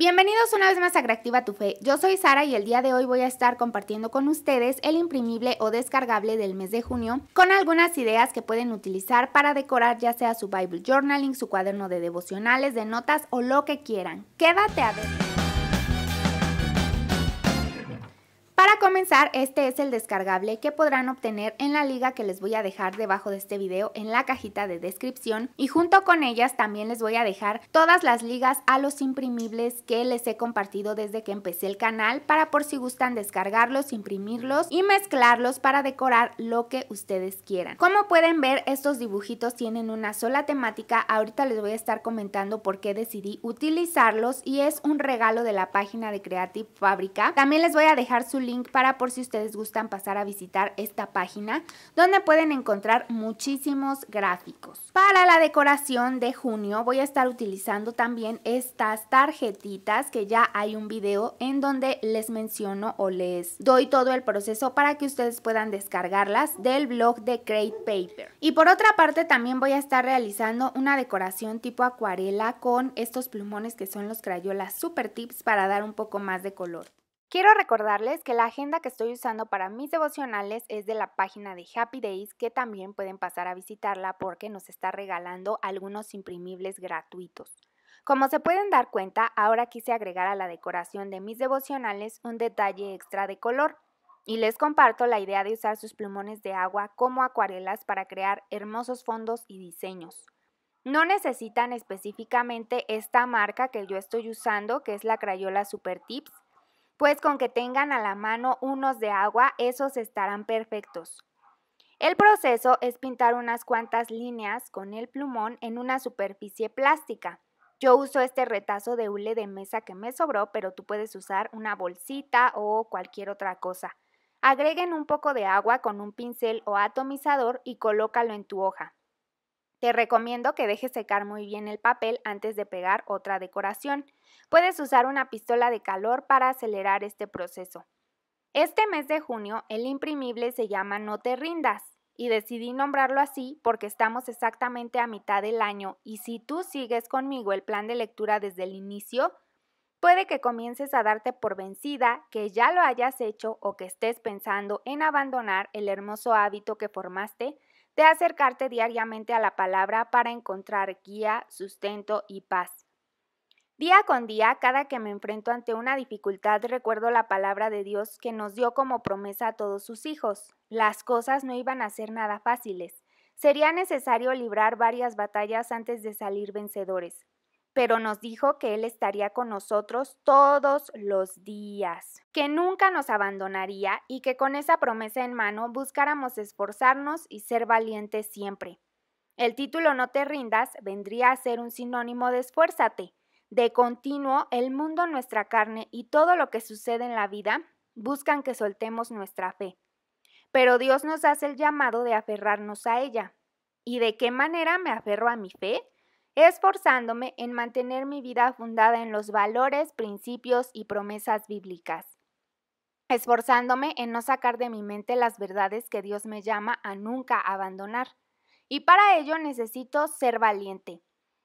Bienvenidos una vez más a Creativa tu Fe. Yo soy Sara y el día de hoy voy a estar compartiendo con ustedes el imprimible o descargable del mes de junio con algunas ideas que pueden utilizar para decorar ya sea su Bible Journaling, su cuaderno de devocionales, de notas o lo que quieran. Quédate a ver. comenzar, este es el descargable que podrán obtener en la liga que les voy a dejar debajo de este video en la cajita de descripción y junto con ellas también les voy a dejar todas las ligas a los imprimibles que les he compartido desde que empecé el canal para por si gustan descargarlos, imprimirlos y mezclarlos para decorar lo que ustedes quieran. Como pueden ver, estos dibujitos tienen una sola temática, ahorita les voy a estar comentando por qué decidí utilizarlos y es un regalo de la página de Creative Fabrica. También les voy a dejar su link para para por si ustedes gustan pasar a visitar esta página donde pueden encontrar muchísimos gráficos. Para la decoración de junio voy a estar utilizando también estas tarjetitas que ya hay un video en donde les menciono o les doy todo el proceso para que ustedes puedan descargarlas del blog de Create Paper. Y por otra parte también voy a estar realizando una decoración tipo acuarela con estos plumones que son los Crayolas Super Tips para dar un poco más de color. Quiero recordarles que la agenda que estoy usando para mis devocionales es de la página de Happy Days, que también pueden pasar a visitarla porque nos está regalando algunos imprimibles gratuitos. Como se pueden dar cuenta, ahora quise agregar a la decoración de mis devocionales un detalle extra de color y les comparto la idea de usar sus plumones de agua como acuarelas para crear hermosos fondos y diseños. No necesitan específicamente esta marca que yo estoy usando, que es la Crayola Super Tips, pues con que tengan a la mano unos de agua, esos estarán perfectos. El proceso es pintar unas cuantas líneas con el plumón en una superficie plástica. Yo uso este retazo de hule de mesa que me sobró, pero tú puedes usar una bolsita o cualquier otra cosa. Agreguen un poco de agua con un pincel o atomizador y colócalo en tu hoja. Te recomiendo que dejes secar muy bien el papel antes de pegar otra decoración. Puedes usar una pistola de calor para acelerar este proceso. Este mes de junio el imprimible se llama No te rindas y decidí nombrarlo así porque estamos exactamente a mitad del año y si tú sigues conmigo el plan de lectura desde el inicio, puede que comiences a darte por vencida, que ya lo hayas hecho o que estés pensando en abandonar el hermoso hábito que formaste de acercarte diariamente a la palabra para encontrar guía, sustento y paz. Día con día, cada que me enfrento ante una dificultad, recuerdo la palabra de Dios que nos dio como promesa a todos sus hijos. Las cosas no iban a ser nada fáciles. Sería necesario librar varias batallas antes de salir vencedores pero nos dijo que Él estaría con nosotros todos los días, que nunca nos abandonaría y que con esa promesa en mano buscáramos esforzarnos y ser valientes siempre. El título No te rindas vendría a ser un sinónimo de esfuérzate. De continuo, el mundo, nuestra carne y todo lo que sucede en la vida buscan que soltemos nuestra fe. Pero Dios nos hace el llamado de aferrarnos a ella. ¿Y de qué manera me aferro a mi fe? esforzándome en mantener mi vida fundada en los valores, principios y promesas bíblicas, esforzándome en no sacar de mi mente las verdades que Dios me llama a nunca abandonar. Y para ello necesito ser valiente.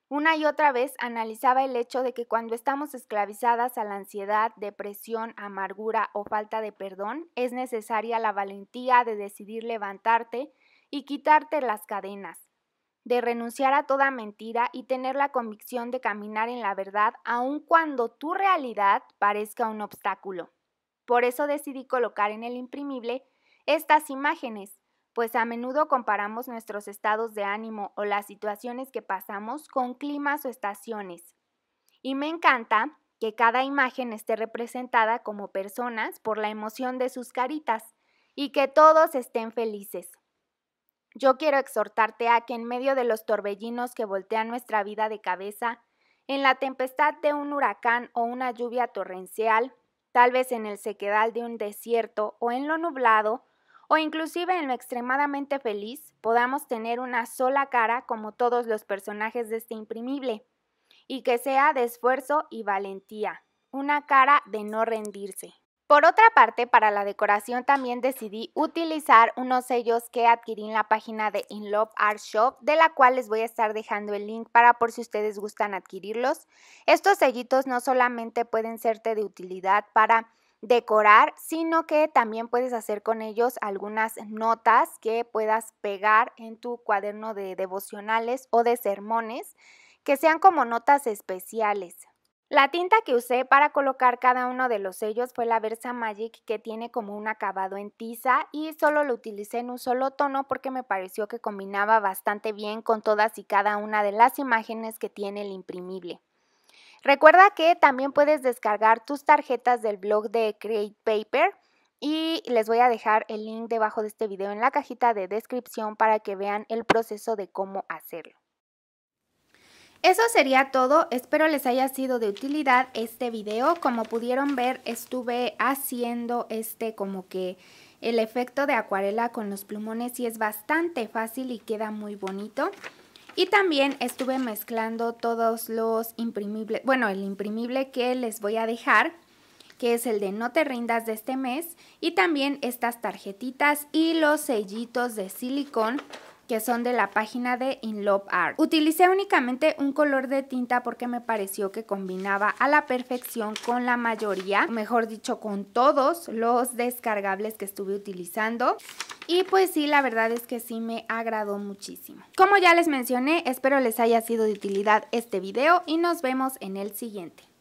Una y otra vez analizaba el hecho de que cuando estamos esclavizadas a la ansiedad, depresión, amargura o falta de perdón, es necesaria la valentía de decidir levantarte y quitarte las cadenas de renunciar a toda mentira y tener la convicción de caminar en la verdad aun cuando tu realidad parezca un obstáculo. Por eso decidí colocar en el imprimible estas imágenes, pues a menudo comparamos nuestros estados de ánimo o las situaciones que pasamos con climas o estaciones. Y me encanta que cada imagen esté representada como personas por la emoción de sus caritas y que todos estén felices. Yo quiero exhortarte a que en medio de los torbellinos que voltean nuestra vida de cabeza, en la tempestad de un huracán o una lluvia torrencial, tal vez en el sequedal de un desierto o en lo nublado, o inclusive en lo extremadamente feliz, podamos tener una sola cara como todos los personajes de este imprimible, y que sea de esfuerzo y valentía, una cara de no rendirse. Por otra parte, para la decoración también decidí utilizar unos sellos que adquirí en la página de In Love Art Shop, de la cual les voy a estar dejando el link para por si ustedes gustan adquirirlos. Estos sellitos no solamente pueden serte de utilidad para decorar, sino que también puedes hacer con ellos algunas notas que puedas pegar en tu cuaderno de devocionales o de sermones, que sean como notas especiales. La tinta que usé para colocar cada uno de los sellos fue la Versa Magic que tiene como un acabado en tiza y solo lo utilicé en un solo tono porque me pareció que combinaba bastante bien con todas y cada una de las imágenes que tiene el imprimible. Recuerda que también puedes descargar tus tarjetas del blog de Create Paper y les voy a dejar el link debajo de este video en la cajita de descripción para que vean el proceso de cómo hacerlo. Eso sería todo, espero les haya sido de utilidad este video. Como pudieron ver, estuve haciendo este como que el efecto de acuarela con los plumones y es bastante fácil y queda muy bonito. Y también estuve mezclando todos los imprimibles, bueno, el imprimible que les voy a dejar, que es el de No te rindas de este mes, y también estas tarjetitas y los sellitos de silicón que son de la página de In Love Art. Utilicé únicamente un color de tinta porque me pareció que combinaba a la perfección con la mayoría, mejor dicho con todos los descargables que estuve utilizando. Y pues sí, la verdad es que sí me agradó muchísimo. Como ya les mencioné, espero les haya sido de utilidad este video y nos vemos en el siguiente.